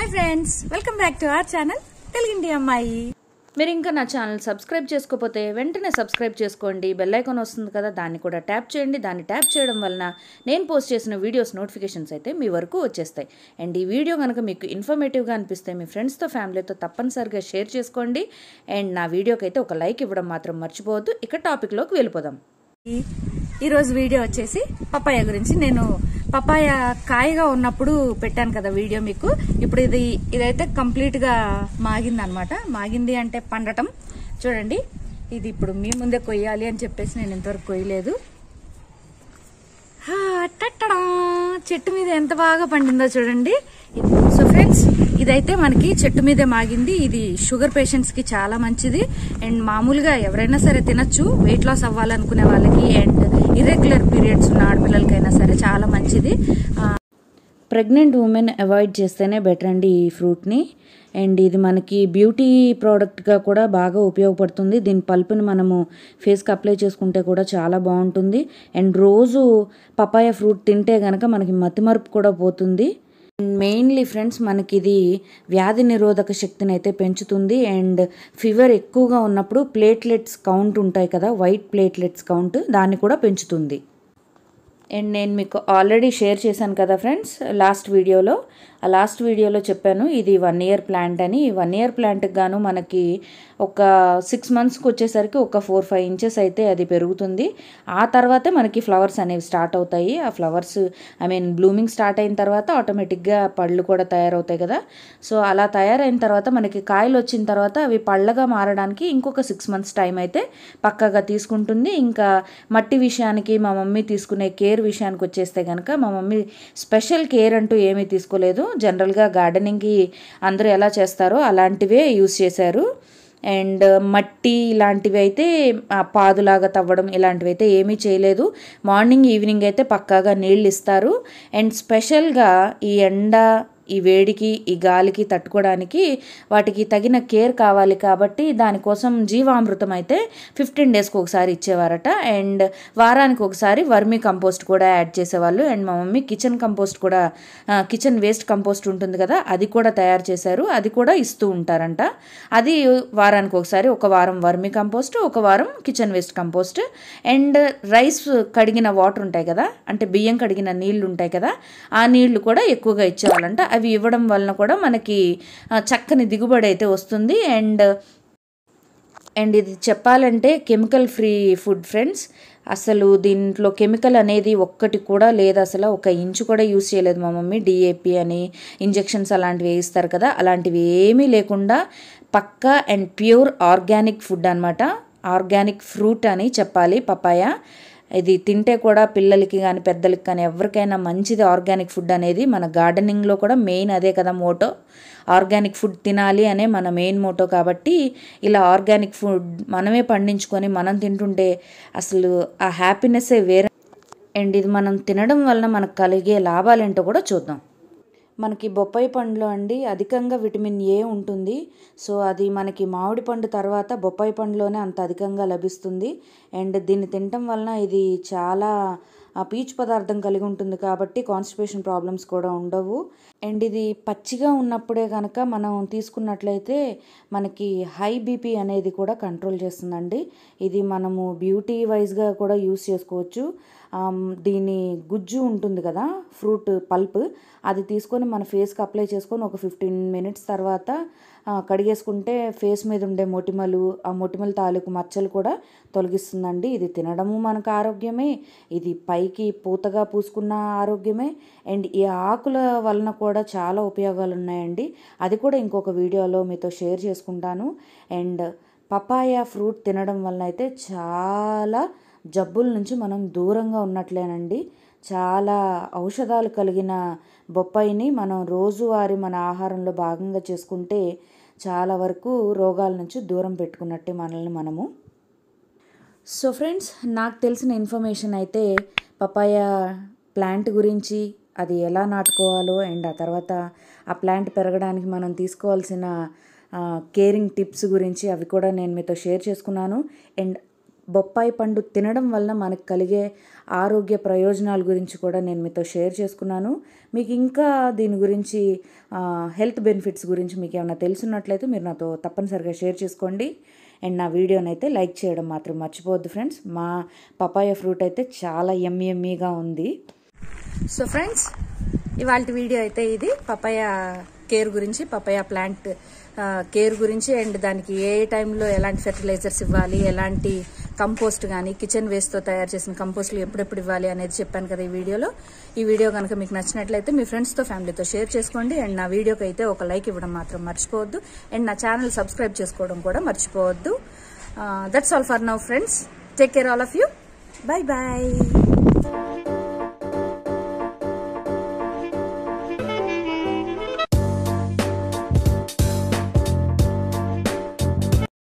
hi friends welcome back to our channel తెలుగింటి అమ్మాయి మీరు ఇంకా నా ఛానల్ సబ్స్క్రైబ్ చేసుకోకపోతే వెంటనే సబ్స్క్రైబ్ చేసుకోండి బెల్ ఐకాన్ వస్తుంది కదా దాన్ని కూడా ట్యాప్ చేయండి దాన్ని ట్యాప్ చేయడం వలన నేను పోస్ట్ చేసిన వీడియోస్ నోటిఫికేషన్స్ అయితే మీ వరకు వచ్చేస్తాయి అండ్ ఈ వీడియో కనుక మీకు ఇన్ఫర్మేటివ్గా అనిపిస్తే మీ ఫ్రెండ్స్తో ఫ్యామిలీతో తప్పనిసరిగా షేర్ చేసుకోండి అండ్ నా వీడియోకి అయితే ఒక లైక్ ఇవ్వడం మాత్రం మర్చిపోవద్దు ఇక టాపిక్లోకి వెళ్ళిపోదాం ఈరోజు వీడియో వచ్చేసి పప్పాయ గురించి నేను పపాయ కాయగా ఉన్నప్పుడు పెట్టాను కదా వీడియో మీకు ఇప్పుడు ఇది ఇదైతే కంప్లీట్గా మాగింది అనమాట మాగింది అంటే పండటం చూడండి ఇది ఇప్పుడు మీ ముందే కొయ్యాలి అని చెప్పేసి నేను ఇంతవరకు కొయ్యలేదు చెట్టు మీద ఎంత బాగా పండిందో చూడండి సో ఫ్రెండ్స్ ఇదైతే మనకి చెట్టు మీదే మాగింది ఇది షుగర్ పేషెంట్స్ కి చాలా మంచిది అండ్ మామూలుగా ఎవరైనా సరే తినచ్చు వెయిట్ లాస్ అవ్వాలనుకునే వాళ్ళకి అండ్ ఇర్రెగ్యులర్ పీరియడ్స్ ఉన్న ఆడపిల్లలకైనా సరే చాలా మంచిది ప్రెగ్నెంట్ ఉమెన్ అవాయిడ్ చేస్తేనే బెటర్ అండి ఈ ఫ్రూట్ని అండ్ ఇది మనకి బ్యూటీ ప్రోడక్ట్గా కూడా బాగా ఉపయోగపడుతుంది దీని పల్పుని మనము ఫేస్కి అప్లై చేసుకుంటే కూడా చాలా బాగుంటుంది అండ్ రోజు పపాయ ఫ్రూట్ తింటే కనుక మనకి మతిమరుపు కూడా పోతుంది మెయిన్లీ ఫ్రెండ్స్ మనకి ఇది వ్యాధి నిరోధక శక్తిని అయితే పెంచుతుంది అండ్ ఫీవర్ ఎక్కువగా ఉన్నప్పుడు ప్లేట్లెట్స్ కౌంట్ ఉంటాయి కదా వైట్ ప్లేట్లెట్స్ కౌంట్ దాన్ని కూడా పెంచుతుంది అండ్ నేను మీకు ఆల్రెడీ షేర్ చేశాను కదా ఫ్రెండ్స్ లాస్ట్ వీడియోలో ఆ లాస్ట్ వీడియోలో చెప్పాను ఇది వన్ ఇయర్ ప్లాంట్ అని ఈ వన్ ఇయర్ ప్లాంట్కి గాను మనకి ఒక సిక్స్ మంత్స్కి వచ్చేసరికి ఒక ఫోర్ ఫైవ్ ఇంచెస్ అయితే అది పెరుగుతుంది ఆ తర్వాతే మనకి ఫ్లవర్స్ అనేవి స్టార్ట్ అవుతాయి ఆ flowers I mean blooming start అయిన తర్వాత ఆటోమేటిక్గా పళ్ళు కూడా తయారవుతాయి కదా సో అలా తయారైన తర్వాత మనకి కాయలు వచ్చిన తర్వాత అవి పళ్ళగా మారడానికి ఇంకొక సిక్స్ మంత్స్ టైం అయితే పక్కగా తీసుకుంటుంది ఇంకా మట్టి విషయానికి మా మమ్మీ తీసుకునే కేర్ కేర్ విషయానికి వచ్చేస్తే కనుక మా మమ్మీ స్పెషల్ కేర్ అంటూ ఏమీ తీసుకోలేదు జనరల్గా గార్డెనింగ్కి అందరూ ఎలా చేస్తారో అలాంటివే యూస్ చేశారు అండ్ మట్టి ఇలాంటివి అయితే పాదులాగా తవ్వడం ఇలాంటివి అయితే ఏమీ చేయలేదు మార్నింగ్ ఈవినింగ్ అయితే పక్కాగా నీళ్ళు ఇస్తారు అండ్ స్పెషల్గా ఈ ఎండ ఈ వేడికి ఈ గాలికి తట్టుకోవడానికి వాటికి తగిన కేర్ కావాలి కాబట్టి దానికోసం జీవామృతం అయితే ఫిఫ్టీన్ డేస్కి ఒకసారి ఇచ్చేవారట అండ్ వారానికి ఒకసారి వర్మీ కంపోస్ట్ కూడా యాడ్ చేసేవాళ్ళు అండ్ మా మమ్మీ కిచెన్ కంపోస్ట్ కూడా కిచెన్ వేస్ట్ కంపోస్ట్ ఉంటుంది కదా అది కూడా తయారు చేశారు అది కూడా ఇస్తూ ఉంటారంట అది వారానికి ఒకసారి ఒక వారం వర్మీ కంపోస్ట్ ఒక వారం kitchen waste compost and rice కడిగిన వాటర్ ఉంటాయి కదా అంటే బియ్యం కడిగిన నీళ్ళు ఉంటాయి కదా ఆ నీళ్లు కూడా ఎక్కువగా ఇచ్చేవాళ్ళంట అవి ఇవ్వడం వలన కూడా మనకి చక్కని దిగుబడి అయితే వస్తుంది అండ్ అండ్ ఇది చెప్పాలంటే కెమికల్ ఫ్రీ ఫుడ్ ఫ్రెండ్స్ అసలు దీంట్లో కెమికల్ అనేది ఒక్కటి కూడా లేదు అసలు ఒక ఇంచు కూడా యూస్ చేయలేదు మా మమ్మీ డిఏపి అని ఇంజెక్షన్స్ అలాంటివి వేయిస్తారు కదా అలాంటివి ఏమీ లేకుండా pucca and pure organic food అనమాట ఆర్గానిక్ ఫ్రూట్ అని చెప్పాలి పపాయ ఇది తింటే కూడా పిల్లలకి కానీ పెద్దలకి కానీ ఎవరికైనా మంచిది ఆర్గానిక్ ఫుడ్ అనేది మన గార్డెనింగ్లో కూడా మెయిన్ అదే కదా మోటో ఆర్గానిక్ ఫుడ్ తినాలి అనే మన మెయిన్ మోటో కాబట్టి ఇలా ఆర్గానిక్ ఫుడ్ మనమే పండించుకొని మనం తింటుంటే అసలు ఆ హ్యాపీనెస్సే వేరే అండ్ ఇది మనం తినడం వలన మనకు కలిగే లాభాలేంటో కూడా చూద్దాం మనకి బొప్పాయి పండులో అండి అధికంగా విటమిన్ ఏ ఉంటుంది సో అది మనకి మామిడి పండు తర్వాత బొప్పాయి పండులోనే అంత అధికంగా లభిస్తుంది అండ్ దీన్ని తినటం వలన ఇది చాలా ఆ పీచు పదార్థం కలిగి ఉంటుంది కాబట్టి కాన్స్టిపేషన్ ప్రాబ్లమ్స్ కూడా ఉండవు అండ్ ఇది పచ్చిగా ఉన్నప్పుడే కనుక మనం తీసుకున్నట్లయితే మనకి హై బీపీ అనేది కూడా కంట్రోల్ చేస్తుందండి ఇది మనము బ్యూటీ వైజ్గా కూడా యూస్ చేసుకోవచ్చు um, దీని గుజ్జు ఉంటుంది కదా ఫ్రూట్ పల్ప్ అది తీసుకొని మన ఫేస్కి అప్లై చేసుకొని ఒక ఫిఫ్టీన్ మినిట్స్ తర్వాత కడిగేసుకుంటే ఫేస్ మీద ఉండే మొటిమలు ఆ మొటిమల తాలూకు మచ్చలు కూడా తొలగిస్తుందండి ఇది తినడము మనకు ఆరోగ్యమే ఇది పైకి పూతగా పూసుకున్న ఆరోగ్యమే అండ్ ఈ ఆకుల వలన కూడా చాలా ఉపయోగాలు ఉన్నాయండి అది కూడా ఇంకొక వీడియోలో మీతో షేర్ చేసుకుంటాను అండ్ పపాయ ఫ్రూట్ తినడం వలన అయితే చాలా జబ్బుల నుంచి మనం దూరంగా ఉన్నట్లేనండి చాలా ఔషధాలు కలిగిన బొప్పాయిని మనం రోజువారి మన ఆహారంలో భాగంగా చేసుకుంటే చాలా వరకు రోగాల నుంచి దూరం పెట్టుకున్నట్టే మనల్ని మనము సో ఫ్రెండ్స్ నాకు తెలిసిన ఇన్ఫర్మేషన్ అయితే పపాయ ప్లాంట్ గురించి అది ఎలా నాటుకోవాలో అండ్ ఆ తర్వాత ఆ ప్లాంట్ పెరగడానికి మనం తీసుకోవాల్సిన కేరింగ్ టిప్స్ గురించి అవి కూడా నేను మీతో షేర్ చేసుకున్నాను అండ్ బొప్పాయి పండు తినడం వలన మనకు కలిగే ఆరోగ్య ప్రయోజనాల గురించి కూడా నేను మీతో షేర్ చేసుకున్నాను మీకు ఇంకా దీని గురించి హెల్త్ బెనిఫిట్స్ గురించి మీకు ఏమైనా తెలుసున్నట్లయితే మీరు నాతో తప్పనిసరిగా షేర్ చేసుకోండి అండ్ నా వీడియోని అయితే లైక్ చేయడం మాత్రం మర్చిపోవద్దు ఫ్రెండ్స్ మా పపాయ ఫ్రూట్ అయితే చాలా ఎంఎంఈగా ఉంది సో ఫ్రెండ్స్ ఇవాళ వీడియో అయితే ఇది పపాయ కేర్ గురించి పపయా ప్లాంట్ కేర్ గురించి అండ్ దానికి ఏ టైంలో ఎలాంటి ఫెర్టిలైజర్స్ ఇవ్వాలి ఎలాంటి కంపోస్ట్ కానీ కిచెన్ వేస్ట్తో తయారు చేసిన కంపోస్ట్లు ఎప్పుడెప్పుడు ఇవ్వాలి అనేది చెప్పాను కదా ఈ వీడియోలో ఈ వీడియో కనుక మీకు నచ్చినట్లయితే మీ ఫ్రెండ్స్తో ఫ్యామిలీతో షేర్ చేసుకోండి అండ్ నా వీడియోకి అయితే ఒక లైక్ ఇవ్వడం మాత్రం మర్చిపోవద్దు అండ్ నా ఛానల్ సబ్స్క్రైబ్ చేసుకోవడం కూడా మర్చిపోవద్దు that's all for now friends take care all of you bye bye